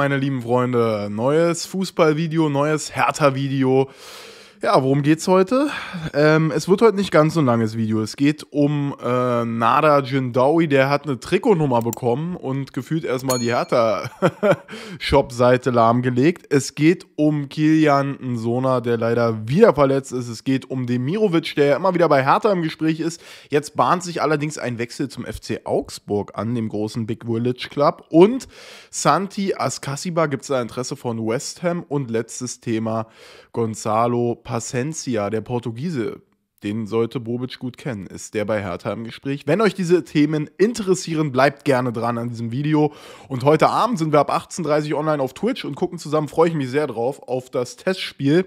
meine lieben Freunde. Neues Fußballvideo, neues Hertha-Video. Ja, worum geht's heute? Ähm, es wird heute nicht ganz so ein langes Video. Es geht um äh, Nada Jindawi, der hat eine Trikotnummer bekommen und gefühlt erstmal die Hertha-Shop-Seite lahmgelegt. Es geht um Kilian Nsona, der leider wieder verletzt ist. Es geht um Demirovic, der immer wieder bei Hertha im Gespräch ist. Jetzt bahnt sich allerdings ein Wechsel zum FC Augsburg an, dem großen Big Village Club. Und Santi Ascasiba gibt es da Interesse von West Ham. Und letztes Thema, Gonzalo Pacencia, der Portugiese, den sollte Bobic gut kennen, ist der bei Hertha im Gespräch. Wenn euch diese Themen interessieren, bleibt gerne dran an diesem Video. Und heute Abend sind wir ab 18.30 Uhr online auf Twitch und gucken zusammen, freue ich mich sehr drauf, auf das Testspiel.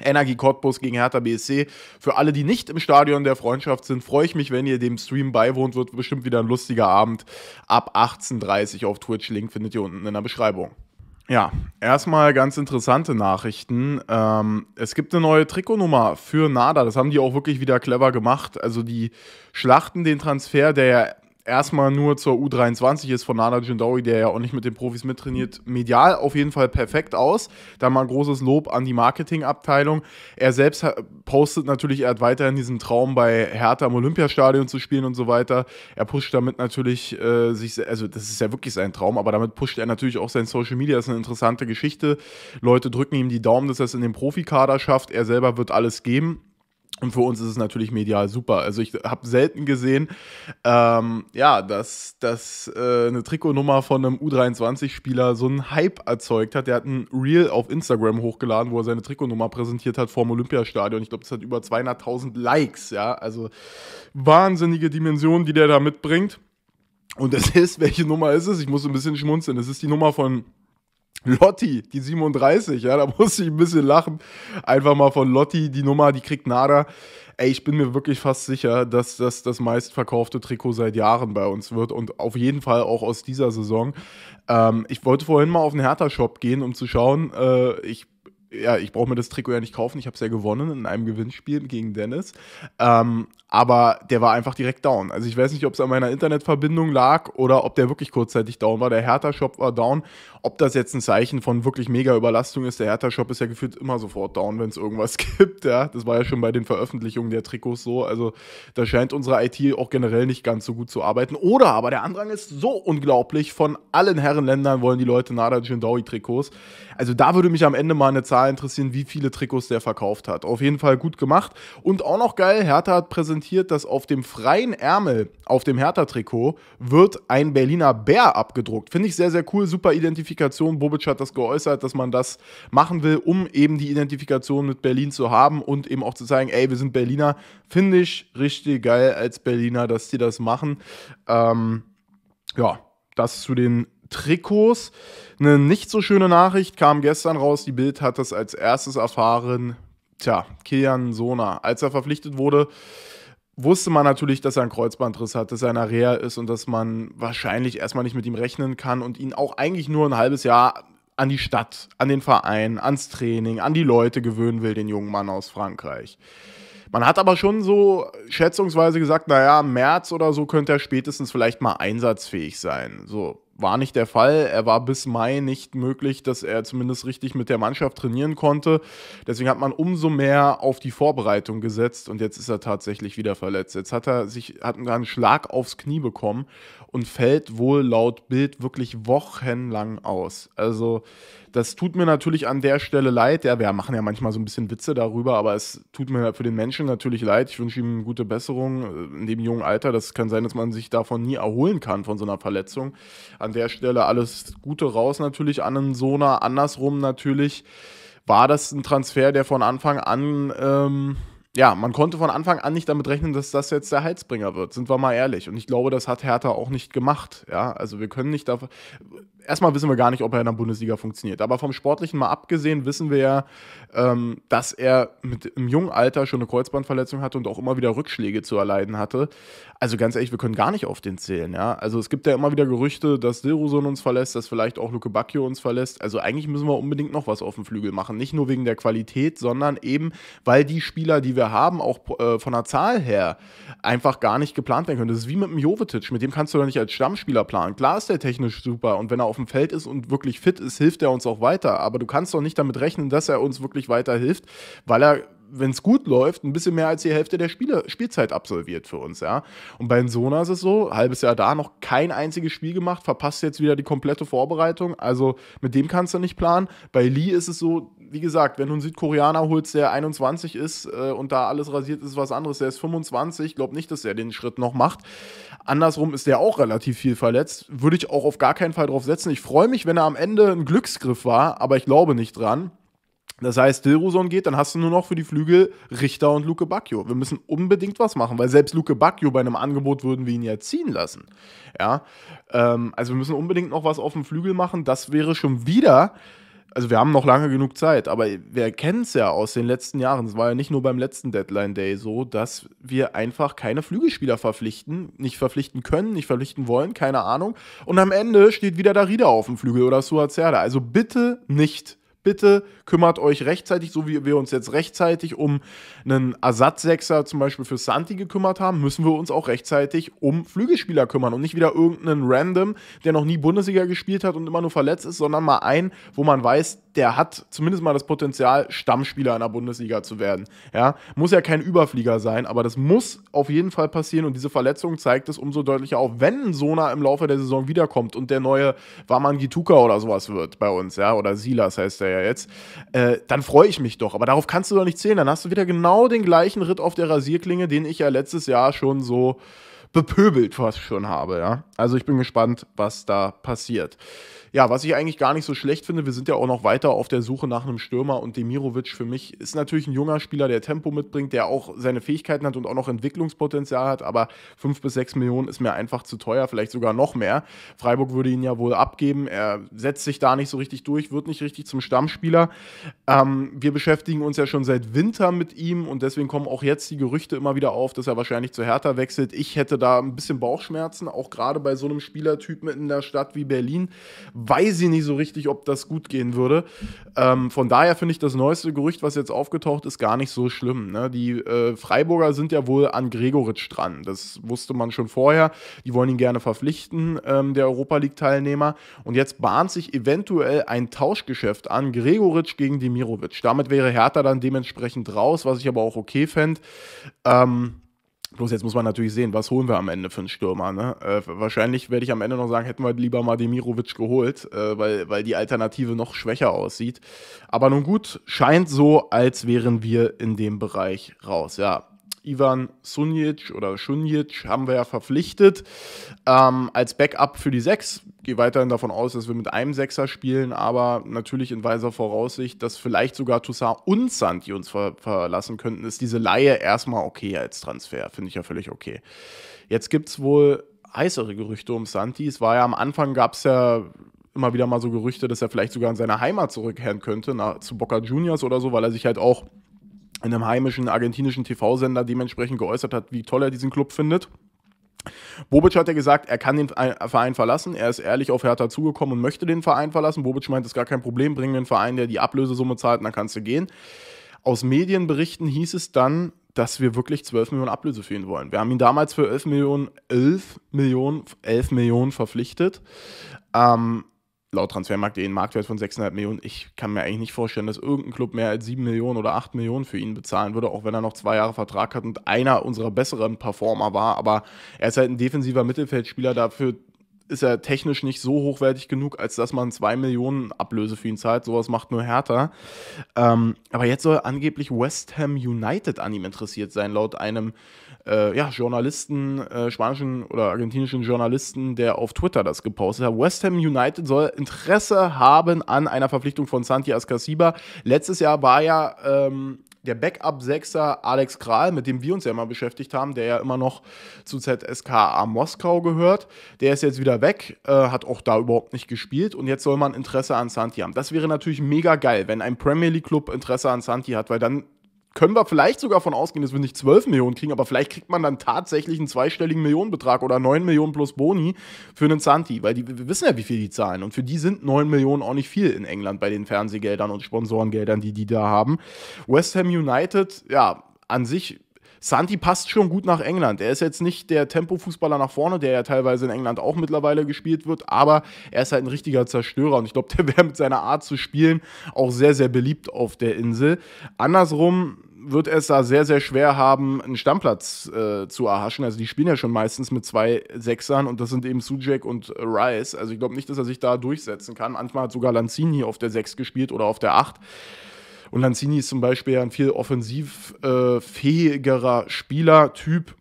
Energie Cottbus gegen Hertha BSC. Für alle, die nicht im Stadion der Freundschaft sind, freue ich mich, wenn ihr dem Stream beiwohnt. Wird bestimmt wieder ein lustiger Abend ab 18.30 Uhr auf Twitch. Link findet ihr unten in der Beschreibung. Ja, erstmal ganz interessante Nachrichten. Ähm, es gibt eine neue Trikotnummer für Nada. Das haben die auch wirklich wieder clever gemacht. Also die schlachten den Transfer, der ja erstmal nur zur U23 ist von Nana Jindawi, der ja auch nicht mit den Profis mittrainiert, medial auf jeden Fall perfekt aus. Da mal großes Lob an die Marketingabteilung. Er selbst postet natürlich, er hat weiterhin diesen Traum, bei Hertha im Olympiastadion zu spielen und so weiter. Er pusht damit natürlich äh, sich, also das ist ja wirklich sein Traum, aber damit pusht er natürlich auch sein Social Media. Das ist eine interessante Geschichte. Leute drücken ihm die Daumen, dass er es in den Profikader schafft. Er selber wird alles geben. Und für uns ist es natürlich medial super. Also ich habe selten gesehen, ähm, ja, dass, dass äh, eine Trikotnummer von einem U23-Spieler so einen Hype erzeugt hat. Der hat ein Reel auf Instagram hochgeladen, wo er seine Trikotnummer präsentiert hat vor dem Olympiastadion. Ich glaube, das hat über 200.000 Likes, ja. Also wahnsinnige Dimensionen, die der da mitbringt. Und es ist, welche Nummer ist es? Ich muss ein bisschen schmunzeln. Es ist die Nummer von Lotti, die 37, ja, da musste ich ein bisschen lachen. Einfach mal von Lotti, die Nummer, die kriegt Nada. Ey, ich bin mir wirklich fast sicher, dass das das meistverkaufte Trikot seit Jahren bei uns wird und auf jeden Fall auch aus dieser Saison. Ähm, ich wollte vorhin mal auf den Hertha-Shop gehen, um zu schauen. Äh, ich ja, ich brauche mir das Trikot ja nicht kaufen, ich habe es ja gewonnen in einem Gewinnspiel gegen Dennis. Ähm, aber der war einfach direkt down. Also ich weiß nicht, ob es an meiner Internetverbindung lag oder ob der wirklich kurzzeitig down war. Der Hertha-Shop war down. Ob das jetzt ein Zeichen von wirklich mega Überlastung ist, der Hertha-Shop ist ja gefühlt immer sofort down, wenn es irgendwas gibt. Ja? Das war ja schon bei den Veröffentlichungen der Trikots so. Also da scheint unsere IT auch generell nicht ganz so gut zu arbeiten. Oder aber der Andrang ist so unglaublich. Von allen Herrenländern wollen die Leute Nada Jindawi-Trikots. Also da würde mich am Ende mal eine Zahl klar interessieren, wie viele Trikots der verkauft hat. Auf jeden Fall gut gemacht. Und auch noch geil, Hertha hat präsentiert, dass auf dem freien Ärmel, auf dem Hertha-Trikot, wird ein Berliner Bär abgedruckt. Finde ich sehr, sehr cool. Super Identifikation. Bobic hat das geäußert, dass man das machen will, um eben die Identifikation mit Berlin zu haben und eben auch zu zeigen, ey, wir sind Berliner. Finde ich richtig geil als Berliner, dass die das machen. Ähm, ja, das zu den Trikots. Eine nicht so schöne Nachricht kam gestern raus. Die Bild hat das als erstes erfahren. Tja, Kian Sona. Als er verpflichtet wurde, wusste man natürlich, dass er einen Kreuzbandriss hat, dass er in der Reha ist und dass man wahrscheinlich erstmal nicht mit ihm rechnen kann und ihn auch eigentlich nur ein halbes Jahr an die Stadt, an den Verein, ans Training, an die Leute gewöhnen will, den jungen Mann aus Frankreich. Man hat aber schon so schätzungsweise gesagt, naja, März oder so könnte er spätestens vielleicht mal einsatzfähig sein. So, war nicht der Fall. Er war bis Mai nicht möglich, dass er zumindest richtig mit der Mannschaft trainieren konnte. Deswegen hat man umso mehr auf die Vorbereitung gesetzt und jetzt ist er tatsächlich wieder verletzt. Jetzt hat er sich hat einen Schlag aufs Knie bekommen und fällt wohl laut Bild wirklich wochenlang aus. Also das tut mir natürlich an der Stelle leid. Ja, wir machen ja manchmal so ein bisschen Witze darüber, aber es tut mir für den Menschen natürlich leid. Ich wünsche ihm gute Besserung äh, in dem jungen Alter. Das kann sein, dass man sich davon nie erholen kann, von so einer Verletzung. An der Stelle alles Gute raus natürlich an einen Sona. Andersrum natürlich war das ein Transfer, der von Anfang an. Ähm, ja, man konnte von Anfang an nicht damit rechnen, dass das jetzt der Heizbringer wird, sind wir mal ehrlich. Und ich glaube, das hat Hertha auch nicht gemacht. Ja, also wir können nicht dafür. Erstmal wissen wir gar nicht, ob er in der Bundesliga funktioniert. Aber vom Sportlichen mal abgesehen wissen wir ja, ähm, dass er mit, im jungen Alter schon eine Kreuzbandverletzung hatte und auch immer wieder Rückschläge zu erleiden hatte. Also ganz ehrlich, wir können gar nicht auf den zählen. Ja, also es gibt ja immer wieder Gerüchte, dass Dilruson uns verlässt, dass vielleicht auch Luke Bacchio uns verlässt. Also eigentlich müssen wir unbedingt noch was auf dem Flügel machen. Nicht nur wegen der Qualität, sondern eben, weil die Spieler, die wir wir haben, auch äh, von der Zahl her, einfach gar nicht geplant werden können. Das ist wie mit dem Jovetic, mit dem kannst du doch nicht als Stammspieler planen. Klar ist der technisch super und wenn er auf dem Feld ist und wirklich fit ist, hilft er uns auch weiter. Aber du kannst doch nicht damit rechnen, dass er uns wirklich weiterhilft, weil er wenn es gut läuft, ein bisschen mehr als die Hälfte der Spiele, Spielzeit absolviert für uns, ja. Und bei den Sona ist es so, halbes Jahr da noch kein einziges Spiel gemacht, verpasst jetzt wieder die komplette Vorbereitung. Also mit dem kannst du nicht planen. Bei Lee ist es so, wie gesagt, wenn du einen Südkoreaner holst, der 21 ist äh, und da alles rasiert ist, was anderes. Der ist 25, glaub nicht, dass er den Schritt noch macht. Andersrum ist der auch relativ viel verletzt. Würde ich auch auf gar keinen Fall drauf setzen. Ich freue mich, wenn er am Ende ein Glücksgriff war, aber ich glaube nicht dran. Das heißt, Dilruson geht, dann hast du nur noch für die Flügel Richter und Luke Bacchio. Wir müssen unbedingt was machen, weil selbst Luke Bacchio bei einem Angebot würden wir ihn ja ziehen lassen. Ja, ähm, also wir müssen unbedingt noch was auf dem Flügel machen. Das wäre schon wieder, also wir haben noch lange genug Zeit, aber wir kennen es ja aus den letzten Jahren. Es war ja nicht nur beim letzten Deadline Day so, dass wir einfach keine Flügelspieler verpflichten, nicht verpflichten können, nicht verpflichten wollen, keine Ahnung. Und am Ende steht wieder Darida auf dem Flügel oder Suazerda. Also bitte nicht bitte kümmert euch rechtzeitig, so wie wir uns jetzt rechtzeitig um einen Ersatzsechser zum Beispiel für Santi gekümmert haben, müssen wir uns auch rechtzeitig um Flügelspieler kümmern und nicht wieder irgendeinen Random, der noch nie Bundesliga gespielt hat und immer nur verletzt ist, sondern mal einen, wo man weiß, der hat zumindest mal das Potenzial, Stammspieler in der Bundesliga zu werden. Ja, muss ja kein Überflieger sein, aber das muss auf jeden Fall passieren und diese Verletzung zeigt es umso deutlicher auf, wenn Sona im Laufe der Saison wiederkommt und der neue Waman Gituka oder sowas wird bei uns, ja, oder Silas heißt der ja jetzt, äh, dann freue ich mich doch. Aber darauf kannst du doch nicht zählen. Dann hast du wieder genau den gleichen Ritt auf der Rasierklinge, den ich ja letztes Jahr schon so bepöbelt fast schon habe, ja. Also ich bin gespannt, was da passiert. Ja, was ich eigentlich gar nicht so schlecht finde, wir sind ja auch noch weiter auf der Suche nach einem Stürmer und Demirovic für mich ist natürlich ein junger Spieler, der Tempo mitbringt, der auch seine Fähigkeiten hat und auch noch Entwicklungspotenzial hat, aber 5 bis 6 Millionen ist mir einfach zu teuer, vielleicht sogar noch mehr. Freiburg würde ihn ja wohl abgeben, er setzt sich da nicht so richtig durch, wird nicht richtig zum Stammspieler. Ähm, wir beschäftigen uns ja schon seit Winter mit ihm und deswegen kommen auch jetzt die Gerüchte immer wieder auf, dass er wahrscheinlich zu Hertha wechselt. Ich hätte da ein bisschen Bauchschmerzen, auch gerade bei so einem Spielertypen in der Stadt wie Berlin, weiß ich nicht so richtig, ob das gut gehen würde. Ähm, von daher finde ich das neueste Gerücht, was jetzt aufgetaucht ist, gar nicht so schlimm. Ne? Die äh, Freiburger sind ja wohl an Gregoritsch dran. Das wusste man schon vorher. Die wollen ihn gerne verpflichten, ähm, der Europa League-Teilnehmer. Und jetzt bahnt sich eventuell ein Tauschgeschäft an, Gregoritsch gegen Dimirovic. Damit wäre Hertha dann dementsprechend raus, was ich aber auch okay fände. Ähm, Bloß jetzt muss man natürlich sehen, was holen wir am Ende für einen Stürmer. Ne? Äh, wahrscheinlich werde ich am Ende noch sagen, hätten wir lieber mal Demirovic geholt, äh, weil, weil die Alternative noch schwächer aussieht. Aber nun gut, scheint so, als wären wir in dem Bereich raus. Ja, Ivan Sunic oder Šunjic haben wir ja verpflichtet ähm, als Backup für die Sechs. Gehe weiterhin davon aus, dass wir mit einem Sechser spielen, aber natürlich in weiser Voraussicht, dass vielleicht sogar Toussaint und Santi uns ver verlassen könnten, ist diese Laie erstmal okay als Transfer. Finde ich ja völlig okay. Jetzt gibt es wohl heißere Gerüchte um Santi. Es war ja am Anfang gab es ja immer wieder mal so Gerüchte, dass er vielleicht sogar in seine Heimat zurückkehren könnte, nach, zu Boca Juniors oder so, weil er sich halt auch in einem heimischen argentinischen TV-Sender dementsprechend geäußert hat, wie toll er diesen Club findet. Bobic hat ja gesagt, er kann den Verein äh, verlassen. Er ist ehrlich auf Hertha zugekommen und möchte den Verein verlassen. Bobic meint, es ist gar kein Problem, bring den Verein, der die Ablösesumme zahlt, und dann kannst du gehen. Aus Medienberichten hieß es dann, dass wir wirklich 12 Millionen Ablöse für ihn wollen. Wir haben ihn damals für 11 Millionen, 11 Millionen, 11 Millionen verpflichtet. Ähm, laut Transfermarkt den eh Marktwert von 6,5 Millionen. Ich kann mir eigentlich nicht vorstellen, dass irgendein Club mehr als 7 Millionen oder 8 Millionen für ihn bezahlen würde, auch wenn er noch zwei Jahre Vertrag hat und einer unserer besseren Performer war. Aber er ist halt ein defensiver Mittelfeldspieler. Dafür ist er technisch nicht so hochwertig genug, als dass man 2 Millionen Ablöse für ihn zahlt. Sowas macht nur härter. Ähm, aber jetzt soll angeblich West Ham United an ihm interessiert sein, laut einem äh, ja, Journalisten, äh, spanischen oder argentinischen Journalisten, der auf Twitter das gepostet hat. West Ham United soll Interesse haben an einer Verpflichtung von Santi Ascasiba. Letztes Jahr war ja ähm, der Backup-Sechser Alex Kral, mit dem wir uns ja immer beschäftigt haben, der ja immer noch zu ZSKA Moskau gehört, der ist jetzt wieder weg, äh, hat auch da überhaupt nicht gespielt und jetzt soll man Interesse an Santi haben. Das wäre natürlich mega geil, wenn ein Premier League-Club Interesse an Santi hat, weil dann können wir vielleicht sogar von ausgehen, dass wir nicht 12 Millionen kriegen, aber vielleicht kriegt man dann tatsächlich einen zweistelligen Millionenbetrag oder 9 Millionen plus Boni für einen Santi, weil die, wir wissen ja, wie viel die zahlen. Und für die sind 9 Millionen auch nicht viel in England bei den Fernsehgeldern und Sponsorengeldern, die die da haben. West Ham United, ja, an sich Santi passt schon gut nach England. Er ist jetzt nicht der Tempo-Fußballer nach vorne, der ja teilweise in England auch mittlerweile gespielt wird, aber er ist halt ein richtiger Zerstörer und ich glaube, der wäre mit seiner Art zu spielen auch sehr, sehr beliebt auf der Insel. Andersrum wird es da sehr, sehr schwer haben, einen Stammplatz äh, zu erhaschen. Also die spielen ja schon meistens mit zwei Sechsern und das sind eben Sujek und Rice. Also ich glaube nicht, dass er sich da durchsetzen kann. Manchmal hat sogar Lanzini auf der Sechs gespielt oder auf der Acht. Und Lanzini ist zum Beispiel ein viel offensiv äh, fähigerer Spielertyp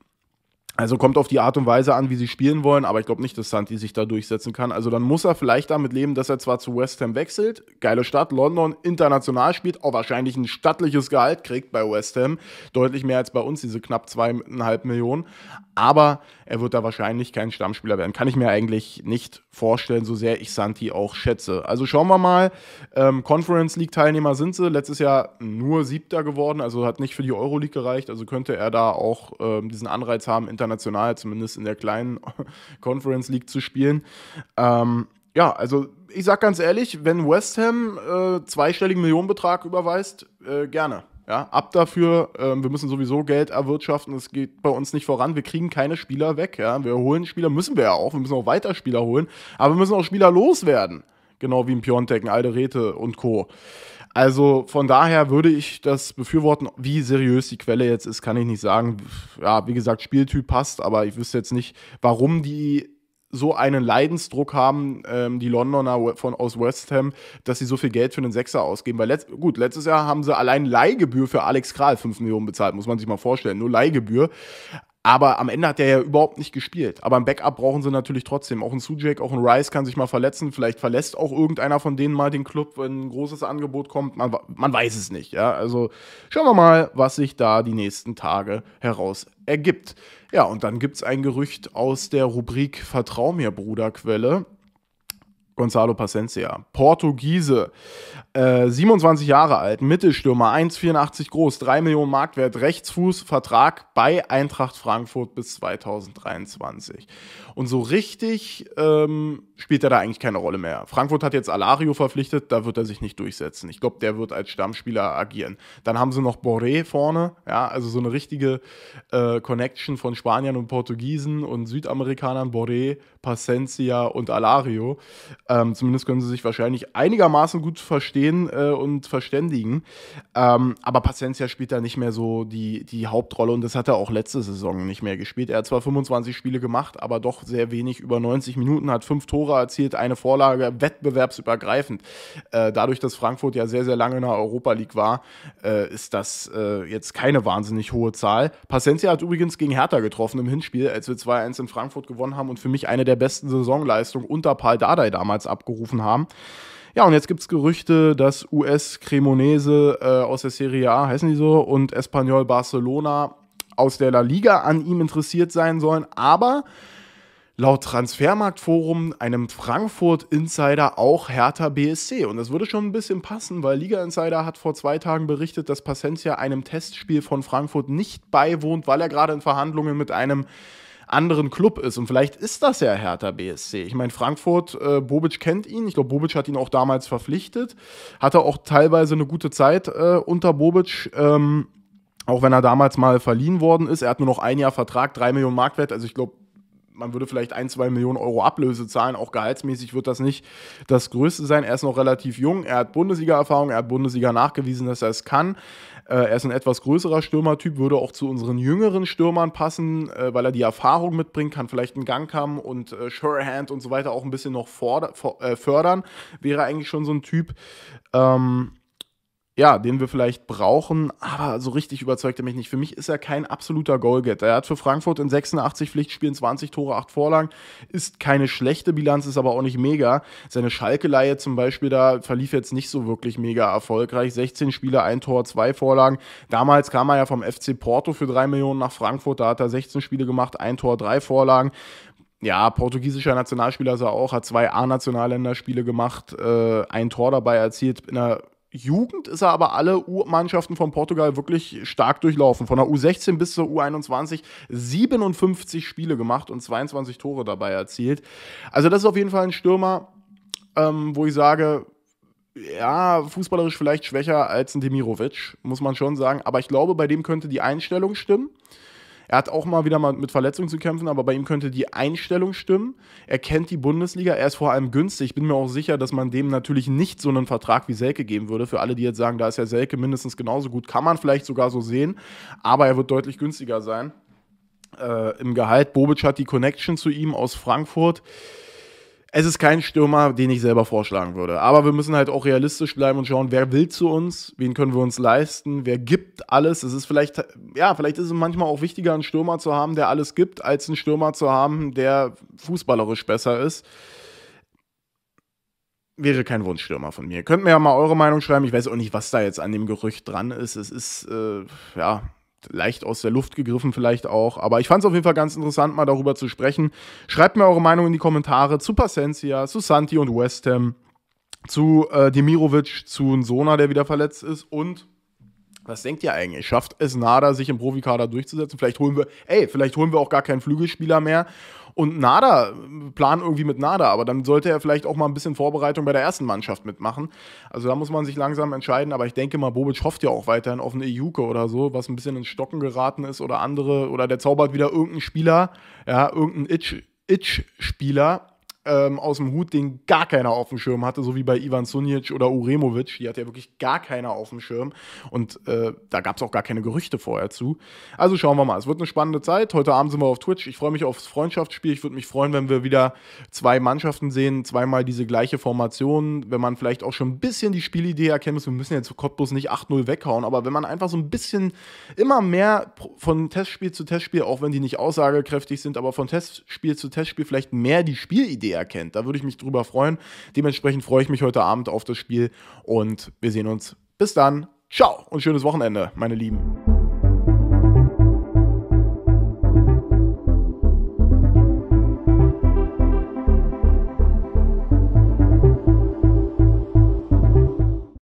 also kommt auf die Art und Weise an, wie sie spielen wollen, aber ich glaube nicht, dass Santi sich da durchsetzen kann. Also dann muss er vielleicht damit leben, dass er zwar zu West Ham wechselt, geile Stadt, London, international spielt, auch wahrscheinlich ein stattliches Gehalt kriegt bei West Ham, deutlich mehr als bei uns, diese knapp zweieinhalb Millionen. Aber er wird da wahrscheinlich kein Stammspieler werden. Kann ich mir eigentlich nicht vorstellen, so sehr ich Santi auch schätze. Also schauen wir mal. Ähm, Conference League Teilnehmer sind sie. Letztes Jahr nur Siebter geworden, also hat nicht für die Euroleague gereicht. Also könnte er da auch ähm, diesen Anreiz haben, international international, zumindest in der kleinen Conference League zu spielen. Ähm, ja, also ich sag ganz ehrlich, wenn West Ham äh, zweistelligen Millionenbetrag überweist, äh, gerne. Ja, ab dafür, ähm, wir müssen sowieso Geld erwirtschaften, es geht bei uns nicht voran, wir kriegen keine Spieler weg, ja. Wir holen Spieler, müssen wir ja auch, wir müssen auch weiter Spieler holen, aber wir müssen auch Spieler loswerden. Genau wie in Piontek, Alderete und Co. Also von daher würde ich das befürworten. Wie seriös die Quelle jetzt ist, kann ich nicht sagen. Ja, wie gesagt, Spieltyp passt, aber ich wüsste jetzt nicht, warum die so einen Leidensdruck haben, ähm, die Londoner von, aus West Ham, dass sie so viel Geld für den Sechser ausgeben. Weil letzt, gut, letztes Jahr haben sie allein Leihgebühr für Alex Kral 5 Millionen bezahlt, muss man sich mal vorstellen. Nur Leihgebühr. Aber am Ende hat er ja überhaupt nicht gespielt. Aber ein Backup brauchen sie natürlich trotzdem. Auch ein Sujek, auch ein Rice kann sich mal verletzen. Vielleicht verlässt auch irgendeiner von denen mal den Club, wenn ein großes Angebot kommt. Man, man weiß es nicht. Ja? Also schauen wir mal, was sich da die nächsten Tage heraus ergibt. Ja, und dann gibt es ein Gerücht aus der Rubrik Vertrau mir, Bruderquelle. Gonzalo Pacencia, Portugiese, äh, 27 Jahre alt, Mittelstürmer, 1,84 groß, 3 Millionen Marktwert, Rechtsfuß, Vertrag bei Eintracht Frankfurt bis 2023. Und so richtig ähm, spielt er da eigentlich keine Rolle mehr. Frankfurt hat jetzt Alario verpflichtet, da wird er sich nicht durchsetzen. Ich glaube, der wird als Stammspieler agieren. Dann haben sie noch Boré vorne, ja, also so eine richtige äh, Connection von Spaniern und Portugiesen und Südamerikanern, Boré, Pacencia und Alario. Ähm, zumindest können sie sich wahrscheinlich einigermaßen gut verstehen äh, und verständigen. Ähm, aber Paciencia spielt da nicht mehr so die, die Hauptrolle und das hat er auch letzte Saison nicht mehr gespielt. Er hat zwar 25 Spiele gemacht, aber doch sehr wenig über 90 Minuten, hat fünf Tore erzielt, eine Vorlage, wettbewerbsübergreifend. Äh, dadurch, dass Frankfurt ja sehr, sehr lange in der Europa League war, äh, ist das äh, jetzt keine wahnsinnig hohe Zahl. Paciencia hat übrigens gegen Hertha getroffen im Hinspiel, als wir 2-1 in Frankfurt gewonnen haben und für mich eine der besten Saisonleistungen unter Paul Dardai damals damals abgerufen haben. Ja, und jetzt gibt es Gerüchte, dass US Cremonese äh, aus der Serie A, heißen die so, und Espanyol Barcelona aus der La Liga an ihm interessiert sein sollen, aber laut Transfermarktforum, einem Frankfurt-Insider, auch Hertha BSC. Und das würde schon ein bisschen passen, weil Liga Insider hat vor zwei Tagen berichtet, dass Pacencia einem Testspiel von Frankfurt nicht beiwohnt, weil er gerade in Verhandlungen mit einem anderen Club ist. Und vielleicht ist das ja Hertha BSC. Ich meine, Frankfurt, äh, Bobic kennt ihn. Ich glaube, Bobic hat ihn auch damals verpflichtet. Hatte auch teilweise eine gute Zeit äh, unter Bobic. Ähm, auch wenn er damals mal verliehen worden ist. Er hat nur noch ein Jahr Vertrag, drei Millionen Mark wert. Also ich glaube, man würde vielleicht ein, zwei Millionen Euro Ablöse zahlen. Auch gehaltsmäßig wird das nicht das Größte sein. Er ist noch relativ jung, er hat Bundesliga-Erfahrung, er hat Bundesliga nachgewiesen, dass er es kann. Äh, er ist ein etwas größerer Stürmertyp, würde auch zu unseren jüngeren Stürmern passen, äh, weil er die Erfahrung mitbringt, kann vielleicht einen Gang haben und äh, Sure Hand und so weiter auch ein bisschen noch fördern. Wäre eigentlich schon so ein Typ. Ähm ja, den wir vielleicht brauchen, aber so richtig überzeugt er mich nicht. Für mich ist er kein absoluter Goalgetter. Er hat für Frankfurt in 86 Pflichtspielen 20 Tore, 8 Vorlagen, ist keine schlechte Bilanz, ist aber auch nicht mega. Seine Schalke-Leihe zum Beispiel da verlief jetzt nicht so wirklich mega erfolgreich. 16 Spiele, 1 Tor, 2 Vorlagen. Damals kam er ja vom FC Porto für 3 Millionen nach Frankfurt, da hat er 16 Spiele gemacht, 1 Tor, 3 Vorlagen ja, portugiesischer Nationalspieler ist er auch, hat zwei A-Nationalländerspiele gemacht, äh, ein Tor dabei erzielt, in der Jugend ist er aber alle U-Mannschaften von Portugal wirklich stark durchlaufen. Von der U16 bis zur U21 57 Spiele gemacht und 22 Tore dabei erzielt. Also das ist auf jeden Fall ein Stürmer, ähm, wo ich sage, ja, fußballerisch vielleicht schwächer als ein Demirovic, muss man schon sagen. Aber ich glaube, bei dem könnte die Einstellung stimmen. Er hat auch mal wieder mal mit Verletzungen zu kämpfen, aber bei ihm könnte die Einstellung stimmen. Er kennt die Bundesliga, er ist vor allem günstig. Ich bin mir auch sicher, dass man dem natürlich nicht so einen Vertrag wie Selke geben würde. Für alle, die jetzt sagen, da ist ja Selke mindestens genauso gut, kann man vielleicht sogar so sehen, aber er wird deutlich günstiger sein. Äh, Im Gehalt, Bobic hat die Connection zu ihm aus Frankfurt es ist kein Stürmer, den ich selber vorschlagen würde. Aber wir müssen halt auch realistisch bleiben und schauen, wer will zu uns, wen können wir uns leisten, wer gibt alles. Es ist vielleicht, ja, vielleicht ist es manchmal auch wichtiger, einen Stürmer zu haben, der alles gibt, als einen Stürmer zu haben, der fußballerisch besser ist wäre kein Wunschstürmer von mir. Könnt mir ja mal eure Meinung schreiben. Ich weiß auch nicht, was da jetzt an dem Gerücht dran ist. Es ist, äh, ja, leicht aus der Luft gegriffen vielleicht auch. Aber ich fand es auf jeden Fall ganz interessant, mal darüber zu sprechen. Schreibt mir eure Meinung in die Kommentare zu Pacencia, zu Santi und West Ham, zu äh, Demirovic, zu Nsona, der wieder verletzt ist und was denkt ihr eigentlich? Schafft es Nada, sich im Profikader durchzusetzen? Vielleicht holen wir, ey, vielleicht holen wir auch gar keinen Flügelspieler mehr und Nada, Plan irgendwie mit Nada, aber dann sollte er vielleicht auch mal ein bisschen Vorbereitung bei der ersten Mannschaft mitmachen. Also da muss man sich langsam entscheiden, aber ich denke mal, Bobic hofft ja auch weiterhin auf eine Juke oder so, was ein bisschen ins Stocken geraten ist oder andere, oder der zaubert wieder irgendeinen Spieler, ja, irgendeinen Itch-Spieler ähm, aus dem Hut, den gar keiner auf dem Schirm hatte, so wie bei Ivan Sunic oder Uremovic. Die hat ja wirklich gar keiner auf dem Schirm. Und äh, da gab es auch gar keine Gerüchte vorher zu. Also schauen wir mal. Es wird eine spannende Zeit. Heute Abend sind wir auf Twitch. Ich freue mich aufs Freundschaftsspiel. Ich würde mich freuen, wenn wir wieder zwei Mannschaften sehen, zweimal diese gleiche Formation. Wenn man vielleicht auch schon ein bisschen die Spielidee erkennen muss. Wir müssen jetzt Cottbus nicht 8-0 weghauen, aber wenn man einfach so ein bisschen immer mehr von Testspiel zu Testspiel, auch wenn die nicht aussagekräftig sind, aber von Testspiel zu Testspiel vielleicht mehr die Spielidee erkennt. Da würde ich mich drüber freuen. Dementsprechend freue ich mich heute Abend auf das Spiel und wir sehen uns. Bis dann. Ciao und schönes Wochenende, meine Lieben.